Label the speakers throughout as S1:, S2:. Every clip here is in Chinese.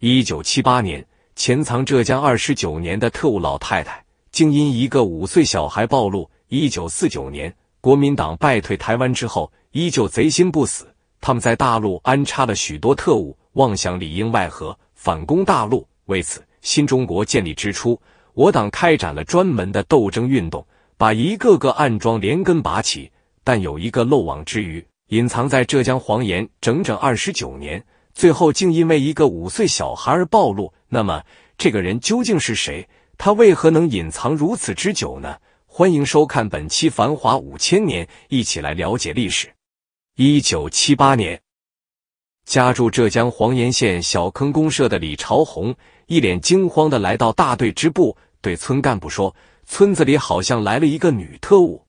S1: 一九七八年，潜藏浙江二十九年的特务老太太，竟因一个五岁小孩暴露。一九四九年，国民党败退台湾之后，依旧贼心不死，他们在大陆安插了许多特务，妄想里应外合，反攻大陆。为此，新中国建立之初，我党开展了专门的斗争运动，把一个个暗桩连根拔起。但有一个漏网之鱼，隐藏在浙江黄岩整整二十九年。最后竟因为一个五岁小孩而暴露。那么，这个人究竟是谁？他为何能隐藏如此之久呢？欢迎收看本期《繁华五千年》，一起来了解历史。一九七八年，家住浙江黄岩县小坑公社的李朝红，一脸惊慌的来到大队支部，对村干部说：“村子里好像来了一个女特务。”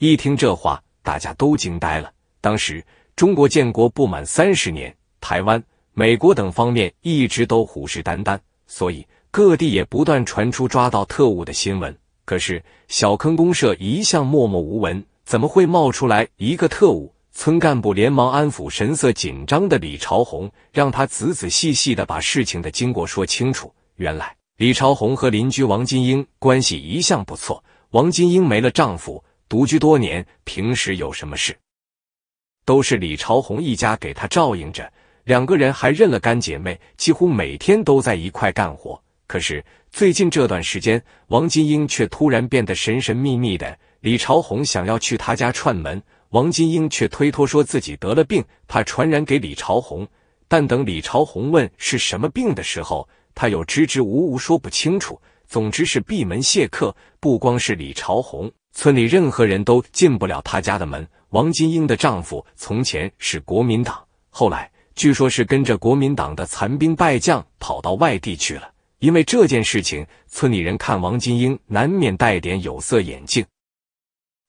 S1: 一听这话，大家都惊呆了。当时，中国建国不满三十年。台湾、美国等方面一直都虎视眈眈，所以各地也不断传出抓到特务的新闻。可是小坑公社一向默默无闻，怎么会冒出来一个特务？村干部连忙安抚神色紧张的李朝红，让他仔仔细细的把事情的经过说清楚。原来李朝红和邻居王金英关系一向不错，王金英没了丈夫，独居多年，平时有什么事都是李朝红一家给他照应着。两个人还认了干姐妹，几乎每天都在一块干活。可是最近这段时间，王金英却突然变得神神秘秘的。李朝红想要去她家串门，王金英却推脱说自己得了病，怕传染给李朝红。但等李朝红问是什么病的时候，她又支支吾吾说不清楚。总之是闭门谢客，不光是李朝红，村里任何人都进不了她家的门。王金英的丈夫从前是国民党，后来。据说，是跟着国民党的残兵败将跑到外地去了。因为这件事情，村里人看王金英难免戴点有色眼镜。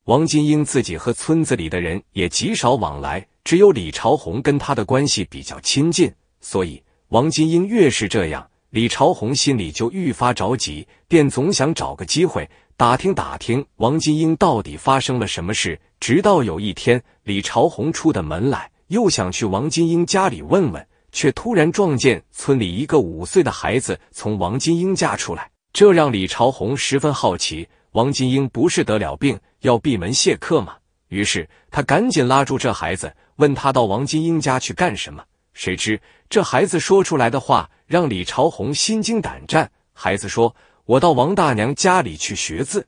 S1: 王金英自己和村子里的人也极少往来，只有李朝红跟他的关系比较亲近。所以，王金英越是这样，李朝红心里就愈发着急，便总想找个机会打听打听王金英到底发生了什么事。直到有一天，李朝红出的门来。又想去王金英家里问问，却突然撞见村里一个五岁的孩子从王金英家出来，这让李朝红十分好奇。王金英不是得了病要闭门谢客吗？于是他赶紧拉住这孩子，问他到王金英家去干什么。谁知这孩子说出来的话让李朝红心惊胆战。孩子说：“我到王大娘家里去学字。”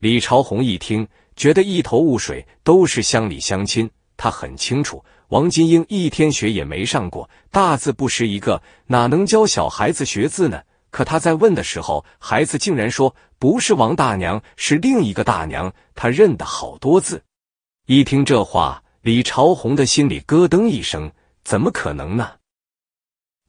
S1: 李朝红一听，觉得一头雾水，都是乡里乡亲。他很清楚，王金英一天学也没上过，大字不识一个，哪能教小孩子学字呢？可他在问的时候，孩子竟然说：“不是王大娘，是另一个大娘。”他认得好多字。一听这话，李朝红的心里咯噔一声：“怎么可能呢？”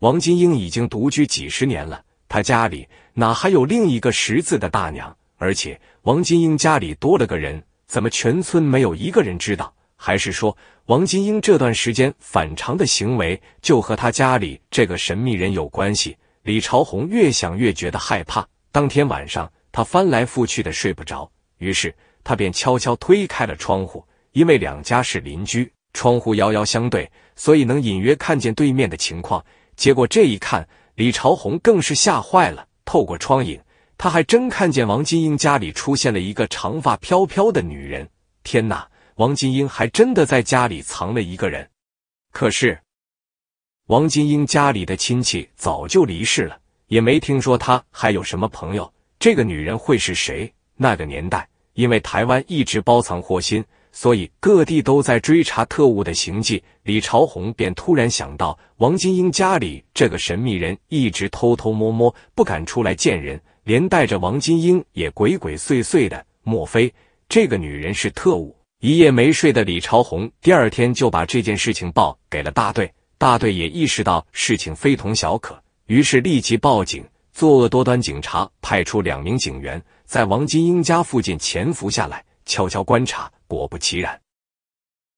S1: 王金英已经独居几十年了，他家里哪还有另一个识字的大娘？而且王金英家里多了个人，怎么全村没有一个人知道？还是说，王金英这段时间反常的行为就和他家里这个神秘人有关系？李朝红越想越觉得害怕。当天晚上，他翻来覆去的睡不着，于是他便悄悄推开了窗户。因为两家是邻居，窗户遥遥相对，所以能隐约看见对面的情况。结果这一看，李朝红更是吓坏了。透过窗影，他还真看见王金英家里出现了一个长发飘飘的女人。天哪！王金英还真的在家里藏了一个人，可是王金英家里的亲戚早就离世了，也没听说他还有什么朋友。这个女人会是谁？那个年代，因为台湾一直包藏祸心，所以各地都在追查特务的行迹。李朝红便突然想到，王金英家里这个神秘人一直偷偷摸摸，不敢出来见人，连带着王金英也鬼鬼祟祟的。莫非这个女人是特务？一夜没睡的李朝红，第二天就把这件事情报给了大队。大队也意识到事情非同小可，于是立即报警。作恶多端，警察派出两名警员在王金英家附近潜伏下来，悄悄观察。果不其然，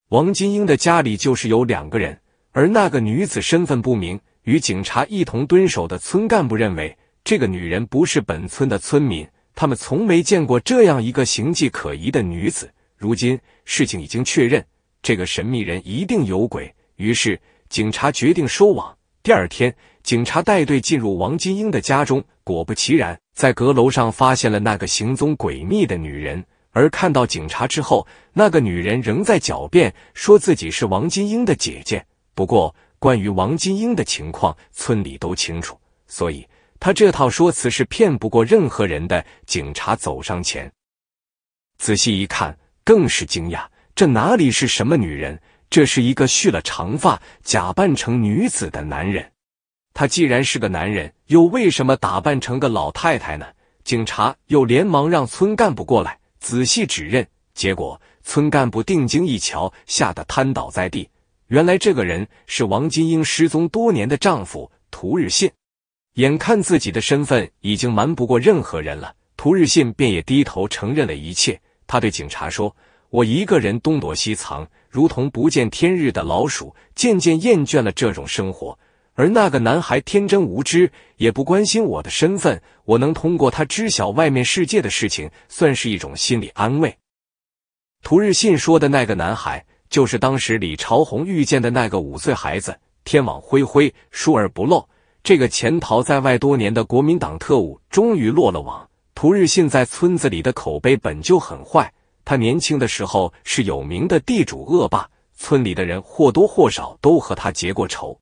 S1: 王金英的家里就是有两个人，而那个女子身份不明。与警察一同蹲守的村干部认为，这个女人不是本村的村民，他们从没见过这样一个形迹可疑的女子。如今事情已经确认，这个神秘人一定有鬼。于是警察决定收网。第二天，警察带队进入王金英的家中，果不其然，在阁楼上发现了那个行踪诡秘的女人。而看到警察之后，那个女人仍在狡辩，说自己是王金英的姐姐。不过，关于王金英的情况，村里都清楚，所以她这套说辞是骗不过任何人的。警察走上前，仔细一看。更是惊讶，这哪里是什么女人？这是一个蓄了长发、假扮成女子的男人。他既然是个男人，又为什么打扮成个老太太呢？警察又连忙让村干部过来仔细指认。结果村干部定睛一瞧，吓得瘫倒在地。原来这个人是王金英失踪多年的丈夫涂日信。眼看自己的身份已经瞒不过任何人了，涂日信便也低头承认了一切。他对警察说：“我一个人东躲西藏，如同不见天日的老鼠，渐渐厌倦了这种生活。而那个男孩天真无知，也不关心我的身份。我能通过他知晓外面世界的事情，算是一种心理安慰。”涂日信说的那个男孩，就是当时李朝洪遇见的那个五岁孩子。天网恢恢，疏而不漏。这个潜逃在外多年的国民党特务，终于落了网。涂日信在村子里的口碑本就很坏。他年轻的时候是有名的地主恶霸，村里的人或多或少都和他结过仇。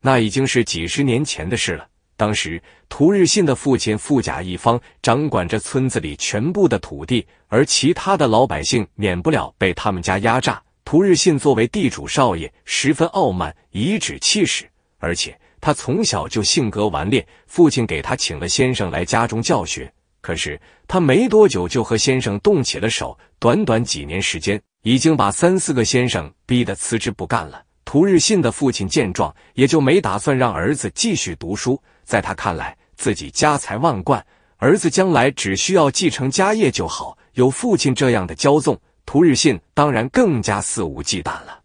S1: 那已经是几十年前的事了。当时涂日信的父亲富甲一方，掌管着村子里全部的土地，而其他的老百姓免不了被他们家压榨。涂日信作为地主少爷，十分傲慢，颐指气使，而且。他从小就性格顽劣，父亲给他请了先生来家中教学，可是他没多久就和先生动起了手。短短几年时间，已经把三四个先生逼得辞职不干了。涂日信的父亲见状，也就没打算让儿子继续读书。在他看来，自己家财万贯，儿子将来只需要继承家业就好。有父亲这样的骄纵，涂日信当然更加肆无忌惮了。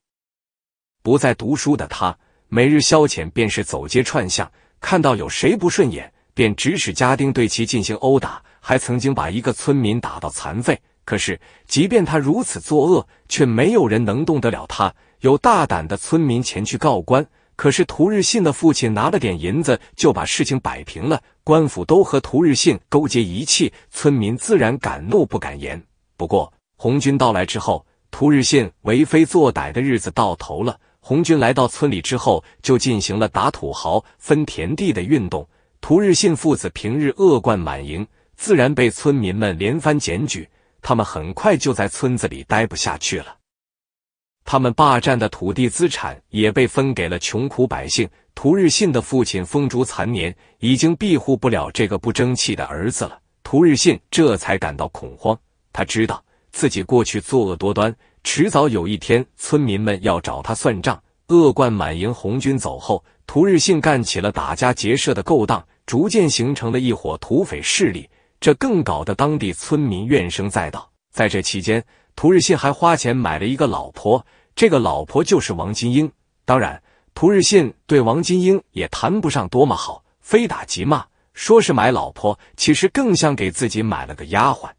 S1: 不再读书的他。每日消遣便是走街串巷，看到有谁不顺眼，便指使家丁对其进行殴打，还曾经把一个村民打到残废。可是，即便他如此作恶，却没有人能动得了他。有大胆的村民前去告官，可是涂日信的父亲拿了点银子就把事情摆平了。官府都和涂日信勾结一气，村民自然敢怒不敢言。不过，红军到来之后，涂日信为非作歹的日子到头了。红军来到村里之后，就进行了打土豪、分田地的运动。涂日信父子平日恶贯满盈，自然被村民们连番检举。他们很快就在村子里待不下去了。他们霸占的土地资产也被分给了穷苦百姓。涂日信的父亲风烛残年，已经庇护不了这个不争气的儿子了。涂日信这才感到恐慌，他知道自己过去作恶多端。迟早有一天，村民们要找他算账。恶贯满盈，红军走后，涂日信干起了打家劫舍的勾当，逐渐形成了一伙土匪势力，这更搞得当地村民怨声载道。在这期间，涂日信还花钱买了一个老婆，这个老婆就是王金英。当然，涂日信对王金英也谈不上多么好，非打即骂。说是买老婆，其实更像给自己买了个丫鬟。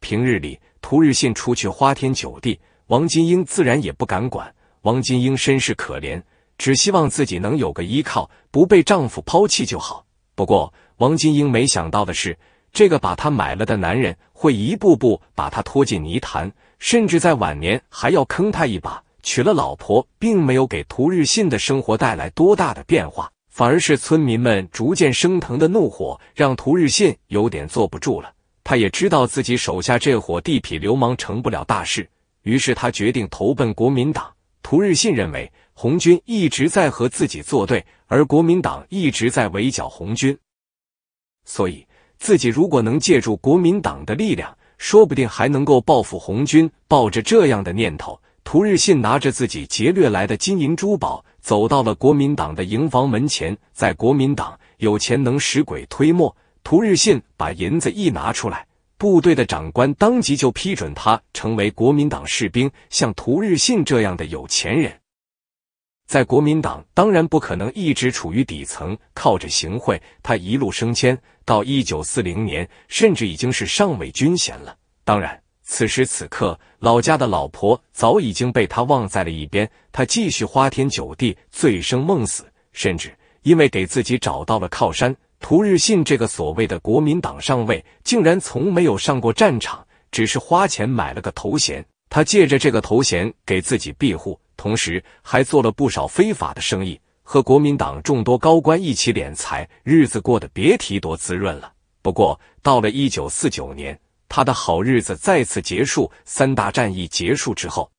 S1: 平日里。涂日信出去花天酒地，王金英自然也不敢管。王金英身世可怜，只希望自己能有个依靠，不被丈夫抛弃就好。不过，王金英没想到的是，这个把她买了的男人会一步步把她拖进泥潭，甚至在晚年还要坑她一把。娶了老婆，并没有给涂日信的生活带来多大的变化，反而是村民们逐渐升腾的怒火，让涂日信有点坐不住了。他也知道自己手下这伙地痞流氓成不了大事，于是他决定投奔国民党。涂日信认为红军一直在和自己作对，而国民党一直在围剿红军，所以自己如果能借助国民党的力量，说不定还能够报复红军。抱着这样的念头，涂日信拿着自己劫掠来的金银珠宝，走到了国民党的营房门前。在国民党，有钱能使鬼推磨。涂日信把银子一拿出来，部队的长官当即就批准他成为国民党士兵。像涂日信这样的有钱人，在国民党当然不可能一直处于底层，靠着行贿，他一路升迁，到一九四零年，甚至已经是上尉军衔了。当然，此时此刻，老家的老婆早已经被他忘在了一边，他继续花天酒地，醉生梦死，甚至因为给自己找到了靠山。涂日信这个所谓的国民党上尉，竟然从没有上过战场，只是花钱买了个头衔。他借着这个头衔给自己庇护，同时还做了不少非法的生意，和国民党众多高官一起敛财，日子过得别提多滋润了。不过到了一九四九年，他的好日子再次结束。三大战役结束之后，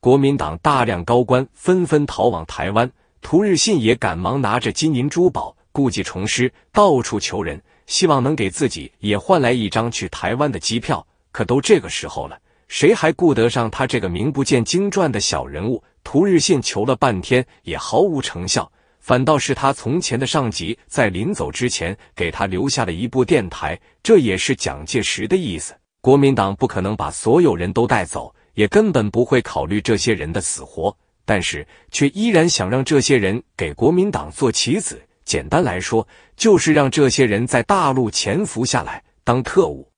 S1: 国民党大量高官纷纷逃往台湾，涂日信也赶忙拿着金银珠宝。故技重施，到处求人，希望能给自己也换来一张去台湾的机票。可都这个时候了，谁还顾得上他这个名不见经传的小人物？涂日信求了半天也毫无成效，反倒是他从前的上级在临走之前给他留下了一部电台，这也是蒋介石的意思。国民党不可能把所有人都带走，也根本不会考虑这些人的死活，但是却依然想让这些人给国民党做棋子。简单来说，就是让这些人在大陆潜伏下来当特务，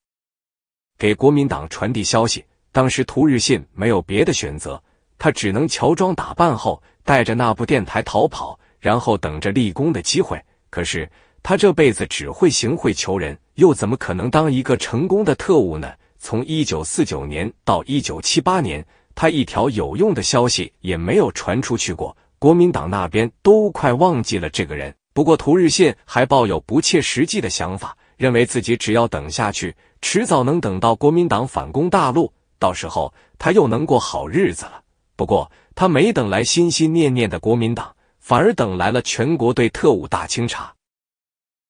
S1: 给国民党传递消息。当时涂日信没有别的选择，他只能乔装打扮后带着那部电台逃跑，然后等着立功的机会。可是他这辈子只会行贿求人，又怎么可能当一个成功的特务呢？从一九四九年到一九七八年，他一条有用的消息也没有传出去过，国民党那边都快忘记了这个人。不过，涂日信还抱有不切实际的想法，认为自己只要等下去，迟早能等到国民党反攻大陆，到时候他又能过好日子了。不过，他没等来心心念念的国民党，反而等来了全国对特务大清查。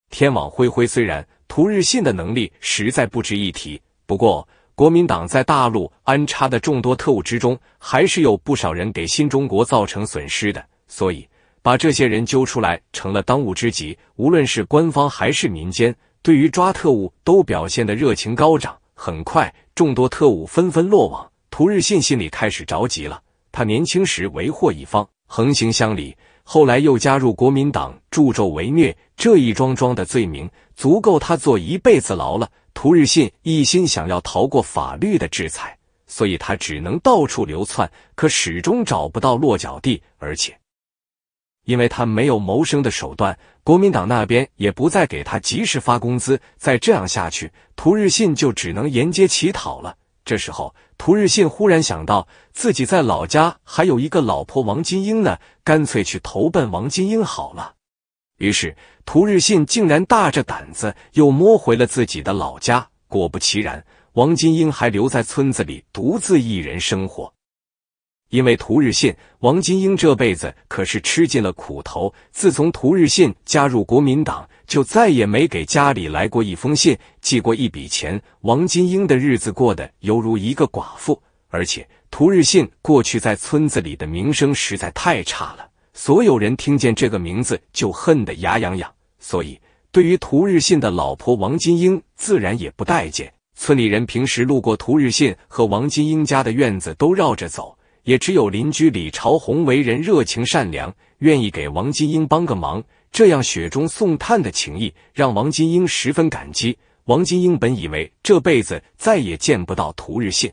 S1: 天网恢恢，虽然涂日信的能力实在不值一提，不过国民党在大陆安插的众多特务之中，还是有不少人给新中国造成损失的，所以。把这些人揪出来成了当务之急。无论是官方还是民间，对于抓特务都表现得热情高涨。很快，众多特务纷纷落网。涂日信心里开始着急了。他年轻时为祸一方，横行乡里，后来又加入国民党助纣为虐，这一桩桩的罪名足够他坐一辈子牢了。涂日信一心想要逃过法律的制裁，所以他只能到处流窜，可始终找不到落脚地，而且。因为他没有谋生的手段，国民党那边也不再给他及时发工资，再这样下去，涂日信就只能沿街乞讨了。这时候，涂日信忽然想到，自己在老家还有一个老婆王金英呢，干脆去投奔王金英好了。于是，涂日信竟然大着胆子又摸回了自己的老家。果不其然，王金英还留在村子里独自一人生活。因为涂日信，王金英这辈子可是吃尽了苦头。自从涂日信加入国民党，就再也没给家里来过一封信，寄过一笔钱。王金英的日子过得犹如一个寡妇。而且涂日信过去在村子里的名声实在太差了，所有人听见这个名字就恨得牙痒痒。所以，对于涂日信的老婆王金英，自然也不待见。村里人平时路过涂日信和王金英家的院子，都绕着走。也只有邻居李朝红为人热情善良，愿意给王金英帮个忙。这样雪中送炭的情谊，让王金英十分感激。王金英本以为这辈子再也见不到涂日信，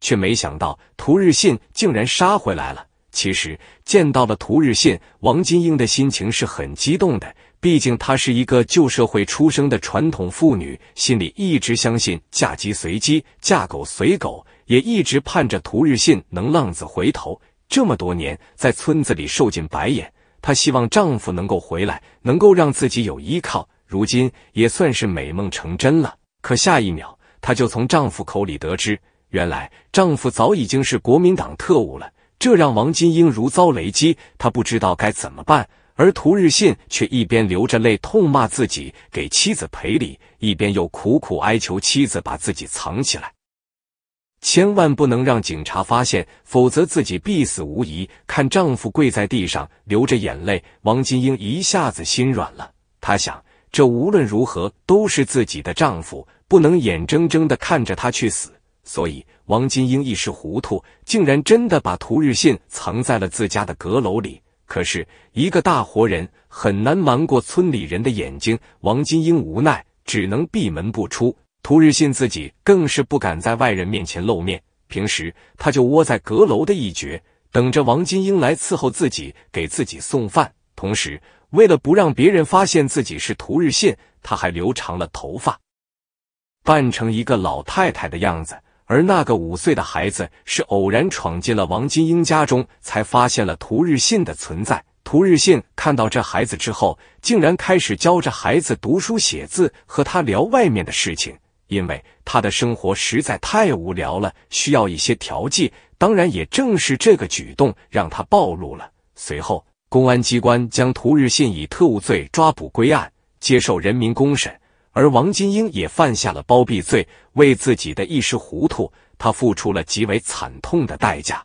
S1: 却没想到涂日信竟然杀回来了。其实见到了涂日信，王金英的心情是很激动的，毕竟她是一个旧社会出生的传统妇女，心里一直相信嫁鸡随鸡，嫁狗随狗。也一直盼着涂日信能浪子回头。这么多年在村子里受尽白眼，她希望丈夫能够回来，能够让自己有依靠。如今也算是美梦成真了。可下一秒，她就从丈夫口里得知，原来丈夫早已经是国民党特务了。这让王金英如遭雷击，她不知道该怎么办。而涂日信却一边流着泪痛骂自己，给妻子赔礼，一边又苦苦哀求妻子把自己藏起来。千万不能让警察发现，否则自己必死无疑。看丈夫跪在地上，流着眼泪，王金英一下子心软了。她想，这无论如何都是自己的丈夫，不能眼睁睁的看着他去死。所以，王金英一时糊涂，竟然真的把涂日信藏在了自家的阁楼里。可是，一个大活人很难瞒过村里人的眼睛。王金英无奈，只能闭门不出。涂日信自己更是不敢在外人面前露面，平时他就窝在阁楼的一角，等着王金英来伺候自己，给自己送饭。同时，为了不让别人发现自己是涂日信，他还留长了头发，扮成一个老太太的样子。而那个五岁的孩子是偶然闯进了王金英家中，才发现了涂日信的存在。涂日信看到这孩子之后，竟然开始教着孩子读书写字，和他聊外面的事情。因为他的生活实在太无聊了，需要一些调剂。当然，也正是这个举动让他暴露了。随后，公安机关将涂日信以特务罪抓捕归案，接受人民公审。而王金英也犯下了包庇罪，为自己的一时糊涂，他付出了极为惨痛的代价。